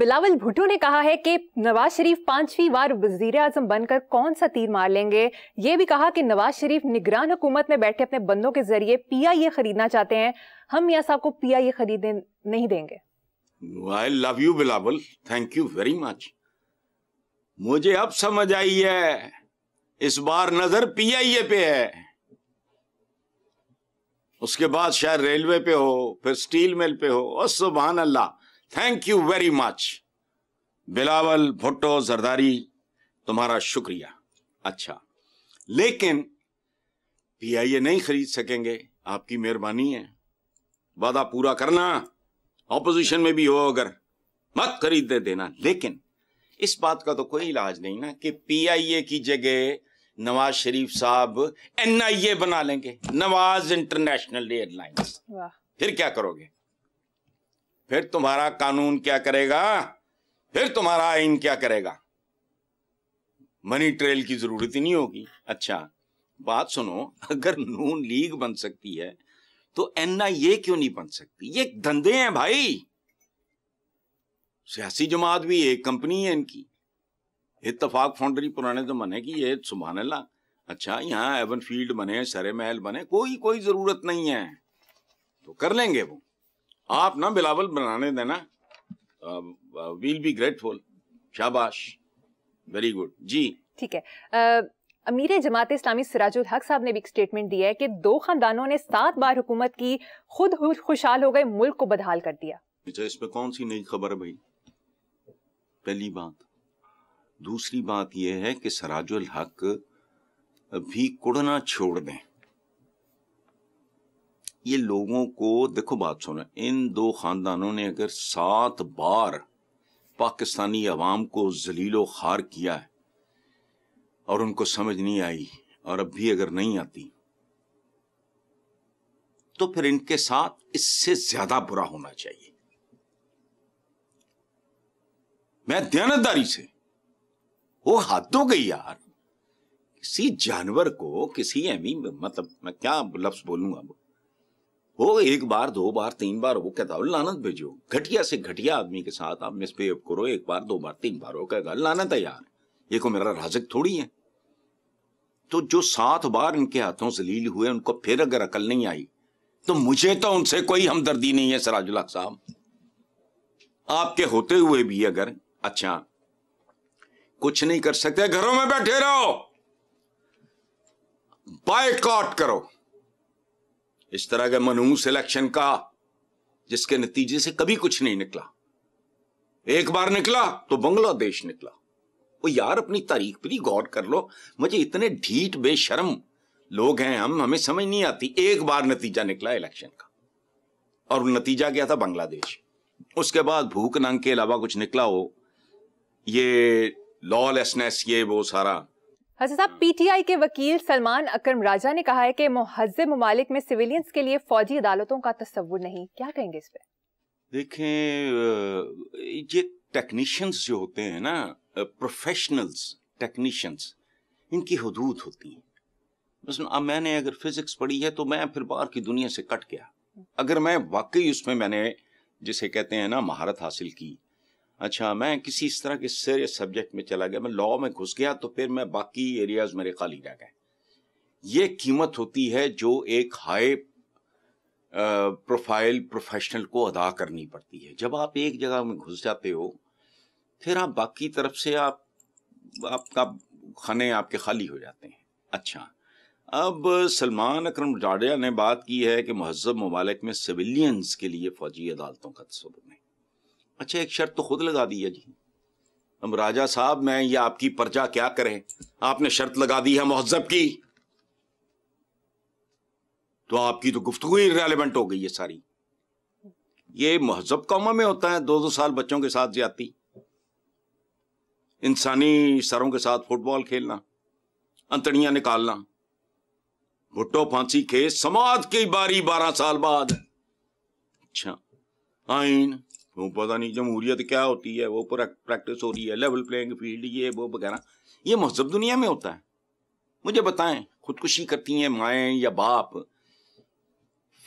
बिलावल भुट्टो ने कहा है कि नवाज शरीफ पांचवी बार वजीर आजम बनकर कौन सा तीर मार लेंगे ये भी कहा कि नवाज शरीफ निगरान हुकूमत में बैठे अपने बंदों के जरिए पीआईए खरीदना चाहते हैं हम मियाँ साहब को पीआईए खरीदने नहीं देंगे I love you Bilawal thank you very much मुझे अब समझ आई है इस बार नजर पीआईए पे है उसके बाद शायद रेलवे पे हो फिर स्टील मिल पे हो और सुबहान अल्लाह thank you very much Bilawal Bhutto Zardari तुम्हारा शुक्रिया अच्छा लेकिन पीआईए नहीं खरीद सकेंगे आपकी मेहरबानी है वादा पूरा करना ऑपोजिशन में भी हो अगर मत दे देना लेकिन इस बात का तो कोई इलाज नहीं ना कि पीआईए की जगह नवाज शरीफ साहब एनआईए बना लेंगे नवाज इंटरनेशनल एयरलाइंस फिर क्या करोगे फिर तुम्हारा कानून क्या करेगा फिर तुम्हारा आइन क्या करेगा मनी ट्रेल की जरूरत ही नहीं होगी अच्छा बात सुनो अगर नून लीग बन सकती है तो आई ए क्यों नहीं बन सकती ये धंधे हैं भाई सियासी जमात भी एक कंपनी है इनकी इतफाक फाउंड्री पुराने जमाने की ये सुबह ला अच्छा यहाँ एवन फील्ड बने सरे महल बने कोई कोई जरूरत नहीं है तो कर लेंगे वो आप ना बिलावल बनाने देना वील बी ग्रेटफुल शाबाश वेरी गुड जी ठीक है uh, अमीर जमात इस्लामी सिराजुल हक साहब ने भी एक स्टेटमेंट दिया है कि दो खानदानों ने सात बार हुकूमत की खुद खुशहाल हो गए मुल्क को बदहाल कर दिया अच्छा इसमें कौन सी नई खबर है भाई पहली बात दूसरी बात यह है कि सराजुल हक भी कुड़ना छोड़ दें ये लोगों को देखो बात सुनो इन दो खानदानों ने अगर सात बार पाकिस्तानी अवाम को जलीलो खार किया है और उनको समझ नहीं आई और अब भी अगर नहीं आती तो फिर इनके साथ इससे ज्यादा बुरा होना चाहिए मैं दयानतदारी से वो हाथ हो गई यार किसी जानवर को किसी एमी मतलब मैं क्या लफ्ज बोलूंगा वो एक बार दो बार तीन बार वो कहता लानत भेजो घटिया से घटिया आदमी के साथ आप मिसबिहेव करो एक बार दो बार तीन बार वो कहता लानत है यार ये को मेरा राजक थोड़ी है तो जो सात बार इनके हाथों से लील हुए उनको फिर अगर अकल नहीं आई तो मुझे तो उनसे कोई हमदर्दी नहीं है सराजुल हक साहब आपके होते हुए भी अगर अच्छा कुछ नहीं कर सकते घरों में बैठे रहो बाइकआउट करो इस तरह के मनहूस इलेक्शन का जिसके नतीजे से कभी कुछ नहीं निकला एक बार निकला तो बांग्लादेश निकला वो यार अपनी तारीख पर ही गौर कर लो मुझे इतने ढीठ बेशरम लोग हैं हम हमें समझ नहीं आती एक बार नतीजा निकला इलेक्शन का और नतीजा क्या था बांग्लादेश उसके बाद भूख नंग के अलावा कुछ निकला हो ये लॉलेसनेस ये वो सारा हजरत साहब हम्म। पीटीआई के वकील सलमान अकरम राजा ने कहा है कि महजब ममालिक में सिविलियंस के लिए फौजी अदालतों का तस्वुर नहीं क्या कहेंगे इस पर देखें ये टेक्नीशियंस जो होते हैं ना प्रोफेशनल्स टेक्नीशियंस इनकी हदूद होती हैं बस अब मैंने अगर फिजिक्स पढ़ी है तो मैं फिर बाहर की दुनिया से कट गया हम्म। अगर मैं वाकई उसमें मैंने जिसे कहते हैं ना महारत हासिल की अच्छा मैं किसी इस तरह के सीरियस सब्जेक्ट में चला गया मैं लॉ में घुस गया तो फिर मैं बाकी एरियाज मेरे खाली रह गए ये कीमत होती है जो एक हाई प्रोफाइल प्रोफेशनल को अदा करनी पड़ती है जब आप एक जगह में घुस जाते हो फिर आप बाकी तरफ से आप आपका खाने आपके खाली हो जाते हैं अच्छा अब सलमान अक्रम जाडिया ने बात की है कि महजब ममालिक में सिविलियंस के लिए फौजी अदालतों का तस्वीर अच्छा एक शर्त तो खुद लगा दी है जी हम राजा साहब मैं ये आपकी पर्चा क्या करें आपने शर्त लगा दी है महजब की तो आपकी तो गुफ्तु ही रेलिवेंट हो गई है सारी ये महजब कौमा में होता है दो दो साल बच्चों के साथ ज्यादती इंसानी सरों के साथ फुटबॉल खेलना अंतड़ियां निकालना भुट्टो फांसी खेस समाज की बारी बारह साल बाद अच्छा आइन तो पता नहीं जमहूरियत क्या होती है वो प्रैक्टिस हो रही है लेवल प्लेइंग फील्ड ये वो वगैरह ये मजहब दुनिया में होता है मुझे बताएं खुदकुशी करती हैं माए या बाप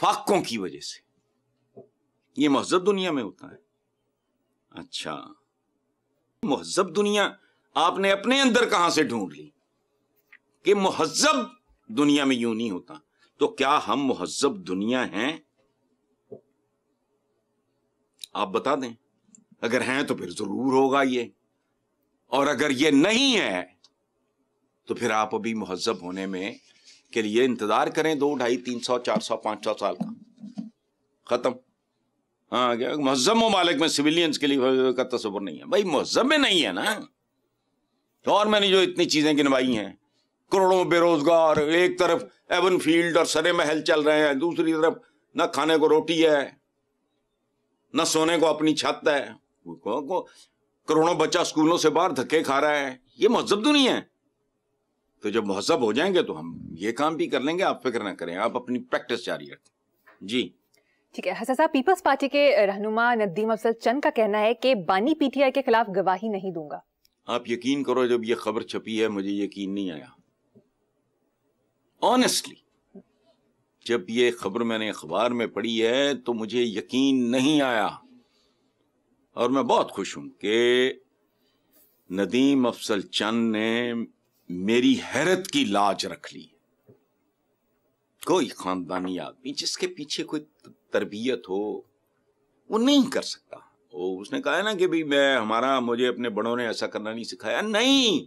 फाकों की वजह से ये महजब दुनिया में होता है अच्छा महजब दुनिया आपने अपने अंदर कहां से ढूंढ ली कि महजब दुनिया में यूं नहीं होता तो क्या हम महजब दुनिया हैं आप बता दें अगर हैं तो फिर जरूर होगा ये और अगर ये नहीं है तो फिर आप अभी महजब होने में के लिए इंतजार करें दो ढाई तीन सौ चार सौ पांच सौ साल का खत्म हाँ महजब ममालिक में सिविलियंस के लिए का तस्वर नहीं है भाई महजब में नहीं है ना तो और मैंने जो इतनी चीजें गिनवाई हैं करोड़ों बेरोजगार एक तरफ एवन फील्ड और सरे महल चल रहे हैं दूसरी तरफ ना खाने को रोटी है ना सोने को अपनी छत है करोड़ों बच्चा स्कूलों से बाहर धक्के खा रहा है ये महजब तो नहीं है तो जब महजब हो जाएंगे तो हम ये काम भी कर लेंगे आप फिक्र ना करें आप अपनी प्रैक्टिस जारी रखें जी ठीक है हसन साहब पीपल्स पार्टी के रहनुमा नदीम अफसल चंद का कहना है कि बानी पीटीआई के खिलाफ गवाही नहीं दूंगा आप यकीन करो जब ये खबर छपी है मुझे यकीन नहीं आया ऑनेस्टली जब ये खबर मैंने अखबार में पढ़ी है तो मुझे यकीन नहीं आया और मैं बहुत खुश हूं कि नदीम अफसल चंद ने मेरी हैरत की लाज रख ली कोई खानदानी आदमी जिसके पीछे कोई तरबियत हो वो नहीं कर सकता वो उसने कहा है ना कि भाई मैं हमारा मुझे अपने बड़ों ने ऐसा करना नहीं सिखाया नहीं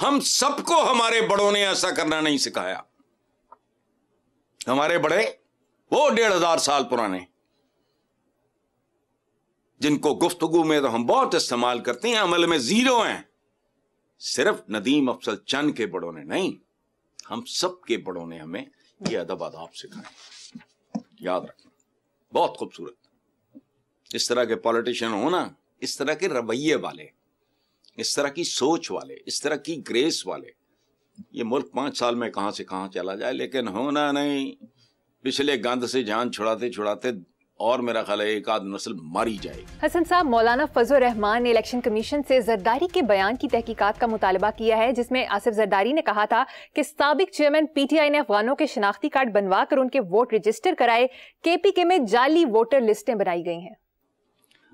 हम सबको हमारे बड़ों ने ऐसा करना नहीं सिखाया हमारे बड़े वो डेढ़ हजार साल पुराने जिनको गुफ्तगु में तो हम बहुत इस्तेमाल करते हैं अमल में जीरो हैं सिर्फ नदीम अफसल चंद के बड़ों ने नहीं हम सब के बड़ों ने हमें ये अदब आदाब सिखाए याद रखना बहुत खूबसूरत इस तरह के पॉलिटिशियन हो ना इस तरह के रवैये वाले इस तरह की सोच वाले इस तरह की ग्रेस वाले ये मुल्क पांच साल में कहाँ से कहाँ चला जाए लेकिन होना नहीं पिछले गंद से जान छुड़ाते छुड़ाते और मेरा ख्याल है एक आध नस्ल मारी जाएगी हसन साहब मौलाना फजल रहमान ने इलेक्शन कमीशन से जरदारी के बयान की तहकीकात का मुतालबा किया है जिसमें आसिफ जरदारी ने कहा था कि सबक चेयरमैन पीटीआई ने अफगानों के शनाख्ती कार्ड बनवा कर उनके वोट रजिस्टर कराए के पी के में जाली वोटर लिस्टें बनाई गई हैं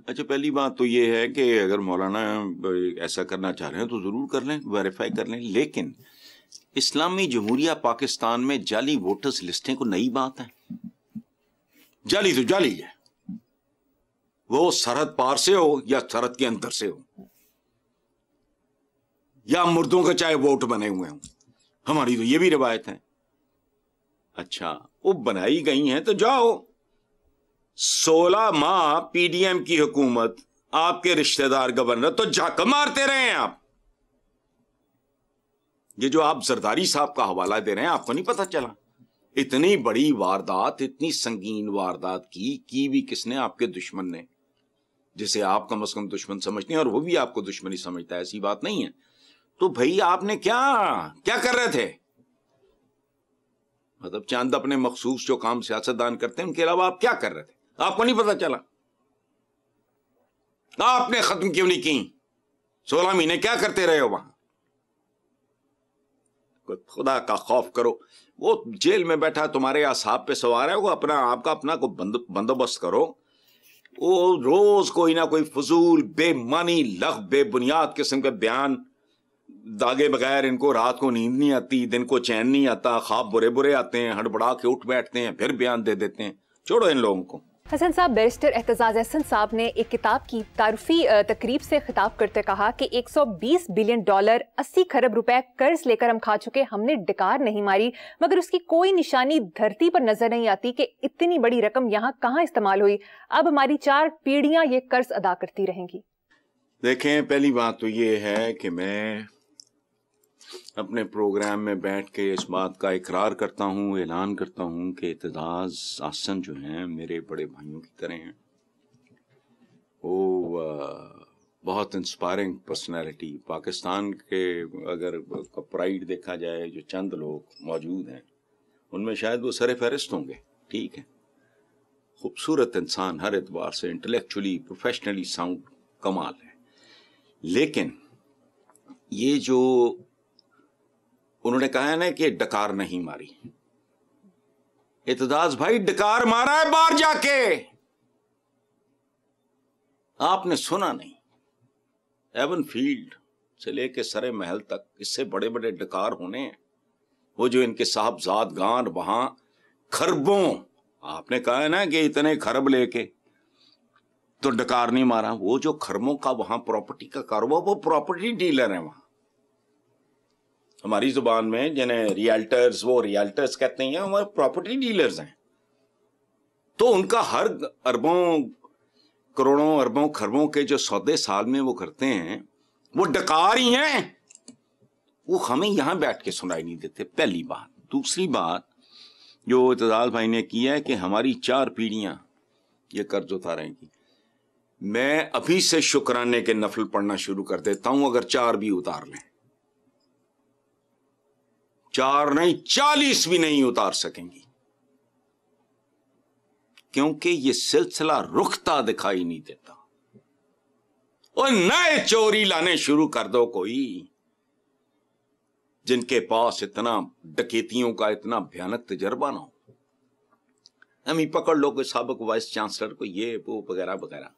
अच्छा पहली बात तो ये है कि अगर मौलाना ऐसा करना चाह रहे हैं तो ज़रूर कर लें वेरीफाई कर लें लेकिन इस्लामी जमहूरिया पाकिस्तान में जाली वोटर्स लिस्टें को नई बात है जाली तो जाली है वो सरहद पार से हो या सरहद के अंदर से हो या मुर्दों के चाहे वोट बने हुए हों हमारी तो ये भी रिवायत है अच्छा वो बनाई गई हैं तो जाओ सोलह माह पीडीएम की हुकूमत आपके रिश्तेदार गवर्नर तो झाक मारते रहे हैं आप ये जो आप जरदारी साहब का हवाला दे रहे हैं आपको नहीं पता चला इतनी बड़ी वारदात इतनी संगीन वारदात की की भी किसने आपके दुश्मन ने जिसे आप कम अज कम दुश्मन समझते हैं और वो भी आपको दुश्मनी समझता है ऐसी बात नहीं है तो भाई आपने क्या क्या कर रहे थे मतलब चांद अपने मखसूस जो काम सियासतदान करते हैं उनके अलावा आप क्या कर रहे थे आपको नहीं पता चला आपने खत्म क्यों नहीं की सोलह महीने क्या करते रहे हो वहां खुदा का खौफ करो वो जेल में बैठा तुम्हारे असाब पे सवार है वो अपना आपका अपना को बंदोबस्त करो वो रोज कोई ना कोई फजूल बेमानी लख बेबुनियाद किस्म के बयान दागे बगैर इनको रात को नींद नहीं आती दिन को चैन नहीं आता ख्वाब बुरे बुरे आते हैं हड़बड़ा के उठ बैठते हैं फिर बयान दे देते हैं छोड़ो इन लोगों को हसन साहब बैरिस्टर एहतजाज अहसन साहब ने एक किताब की तारफी तकरीब से खिताब करते कहा कि 120 बिलियन डॉलर 80 खरब रुपए कर्ज लेकर हम खा चुके हमने डिकार नहीं मारी मगर उसकी कोई निशानी धरती पर नजर नहीं आती कि इतनी बड़ी रकम यहाँ कहाँ इस्तेमाल हुई अब हमारी चार पीढ़ियाँ ये कर्ज अदा करती रहेंगी देखें पहली बात तो ये है कि मैं अपने प्रोग्राम में बैठ के इस बात का इकरार करता हूँ ऐलान करता हूँ कि इतदाज आसन जो हैं मेरे बड़े भाइयों की तरह हैं वो बहुत इंस्पायरिंग पर्सनैलिटी पाकिस्तान के अगर प्राइड देखा जाए जो चंद लोग मौजूद हैं उनमें शायद वो सर फहरिस्त होंगे ठीक है खूबसूरत इंसान हर एतबार से इंटेलेक्चुअली प्रोफेशनली साउंड कमाल है लेकिन ये जो उन्होंने कहा है ना कि डकार नहीं मारी इतदास भाई डकार मारा है बाहर जाके आपने सुना नहीं एवन फील्ड से लेके सरे महल तक इससे बड़े बड़े डकार होने हैं वो जो इनके साहबजाद गांड वहां खरबों आपने कहा है ना कि इतने खरब लेके तो डकार नहीं मारा वो जो खरबों का वहां प्रॉपर्टी का कारोबार वो प्रॉपर्टी डीलर है वहां हमारी जुबान में जिन्हें रियल्टर्स वो रियल्टर्स कहते हैं हमारे प्रॉपर्टी डीलर्स हैं तो उनका हर अरबों करोड़ों अरबों खरबों के जो सौदे साल में वो करते हैं वो डकार ही हैं वो हमें यहां बैठ के सुनाई नहीं देते पहली बात दूसरी बात जो इतजाज भाई ने किया है कि हमारी चार पीढ़ियां ये कर्ज उतारेंगी मैं अभी से शुक्राने के नफल पढ़ना शुरू कर देता हूं अगर चार भी उतार लें चार नहीं चालीस भी नहीं उतार सकेंगी क्योंकि ये सिलसिला रुखता दिखाई नहीं देता और नए चोरी लाने शुरू कर दो कोई जिनके पास इतना डकेतियों का इतना भयानक तजर्बा ना हो हम ही पकड़ लो कोई सबक वाइस चांसलर को ये वो वगैरह वगैरह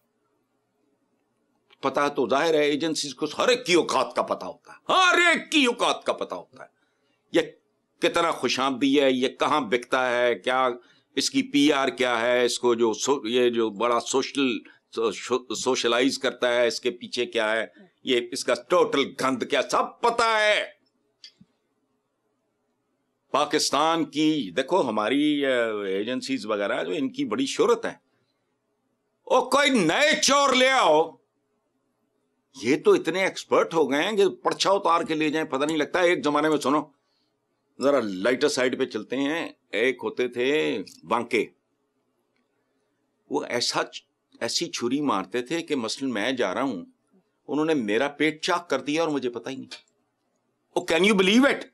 पता तो जाहिर है एजेंसी को हर एक की औकात का पता होता है हर एक की औकात का पता होता है ये कितना खुशामदी है ये कहाँ बिकता है क्या इसकी पीआर क्या है इसको जो सो, ये जो बड़ा सोशल सो, सोशलाइज करता है इसके पीछे क्या है ये इसका टोटल गंध क्या सब पता है पाकिस्तान की देखो हमारी एजेंसीज वगैरह जो इनकी बड़ी शोहरत है ओ कोई नए चोर ले आओ ये तो इतने एक्सपर्ट हो गए हैं कि पर्चा उतार के ले जाए पता नहीं लगता एक जमाने में सुनो जरा लाइटर साइड पे चलते हैं एक होते थे बांके वो ऐसा ऐसी छुरी मारते थे कि मसलन मैं जा रहा हूं उन्होंने मेरा पेट चाक कर दिया और मुझे पता ही नहीं ओ कैन यू बिलीव इट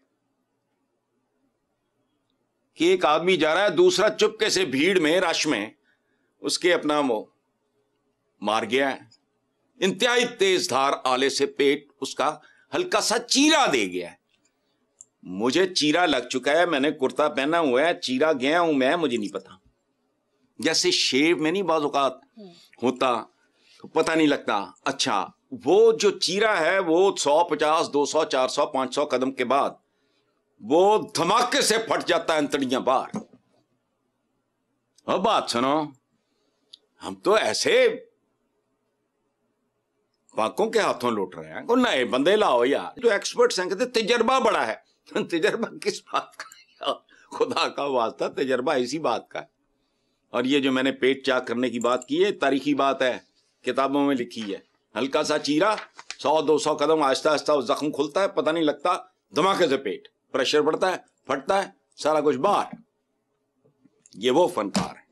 कि एक आदमी जा रहा है दूसरा चुपके से भीड़ में रश में उसके अपना वो मार गया है इंतहाई तेज धार आले से पेट उसका हल्का सा चीरा दे गया है मुझे चीरा लग चुका है मैंने कुर्ता पहना हुआ है चीरा गया हूं मैं मुझे नहीं पता जैसे शेव में नहीं बाजुकात हम्म। होता तो पता नहीं लगता अच्छा वो जो चीरा है वो सौ पचास दो सौ चार सौ पांच सौ कदम के बाद वो धमाके से फट जाता है अंतड़िया बाहर अब बात सुनो हम तो ऐसे पाकों के हाथों लुट रहे हैं नए बंदे लाओ यार जो एक्सपर्ट्स हैं कहते तजर्बा बड़ा है तजर्बा किस बात का यार खुदा का वास्ता तजर्बा इसी बात का है और ये जो मैंने पेट चाक करने की बात की है तारीखी बात है किताबों में लिखी है हल्का सा चीरा सौ दो सौ कदम आहिस्ता आहिस्ता जख्म खुलता है पता नहीं लगता धमाके से पेट प्रेशर बढ़ता है फटता है सारा कुछ बाहर ये वो फनकार है